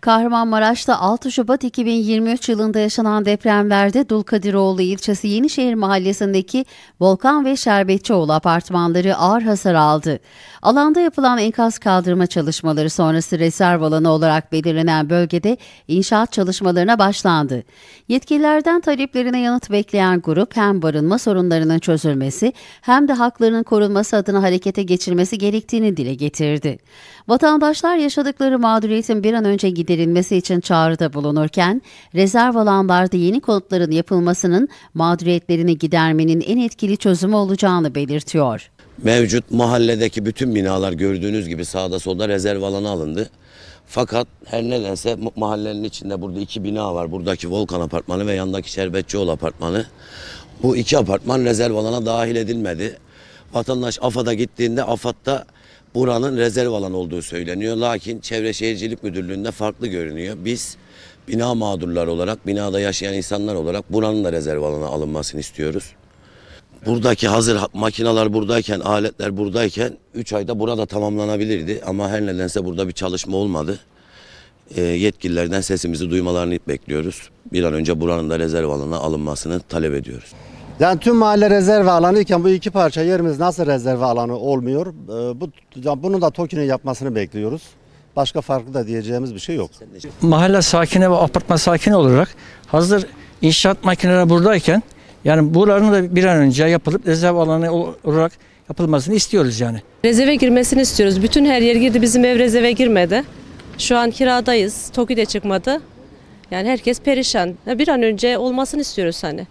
Kahramanmaraş'ta 6 Şubat 2023 yılında yaşanan depremlerde Dulkadiroğlu ilçesi Yenişehir mahallesindeki Volkan ve Şerbetçioğlu apartmanları ağır hasar aldı. Alanda yapılan enkaz kaldırma çalışmaları sonrası reserv alanı olarak belirlenen bölgede inşaat çalışmalarına başlandı. Yetkililerden taleplerine yanıt bekleyen grup hem barınma sorunlarının çözülmesi hem de haklarının korunması adına harekete geçilmesi gerektiğini dile getirdi. Vatandaşlar yaşadıkları mağduriyetin bir an önce gidilmesi giderilmesi için çağrıda bulunurken, rezerv alanlarda yeni konutların yapılmasının mağduriyetlerini gidermenin en etkili çözümü olacağını belirtiyor. Mevcut mahalledeki bütün binalar gördüğünüz gibi sağda solda rezerv alanı alındı. Fakat her nedense mahallenin içinde burada iki bina var. Buradaki Volkan Apartmanı ve yandaki Şerbetçioğlu Apartmanı. Bu iki apartman rezerv alana dahil edilmedi. Vatandaş AFAD'a gittiğinde AFAD'da buranın rezerv alan olduğu söyleniyor. Lakin Çevre Şehircilik Müdürlüğü'nde farklı görünüyor. Biz bina mağdurlar olarak, binada yaşayan insanlar olarak buranın da rezerv alana alınmasını istiyoruz. Buradaki hazır makineler buradayken, aletler buradayken 3 ayda burada tamamlanabilirdi. Ama her nedense burada bir çalışma olmadı. E, yetkililerden sesimizi duymalarını bekliyoruz. Bir an önce buranın da rezerv alanına alınmasını talep ediyoruz. Yani tüm mahalle rezerve alanı bu iki parça yerimiz nasıl rezerve alanı olmuyor? Ee, bu, yani bunun da TOKİ'nin yapmasını bekliyoruz. Başka farklı da diyeceğimiz bir şey yok. Mahalle sakini ve apartman sakini olarak hazır inşaat makineleri buradayken yani buraların da bir an önce yapılıp rezerv alanı olarak yapılmasını istiyoruz yani. Rezerve girmesini istiyoruz. Bütün her yer girdi bizim ev rezerve girmedi. Şu an kiradayız. TOKİ de çıkmadı. Yani herkes perişan. Bir an önce olmasını istiyoruz hani.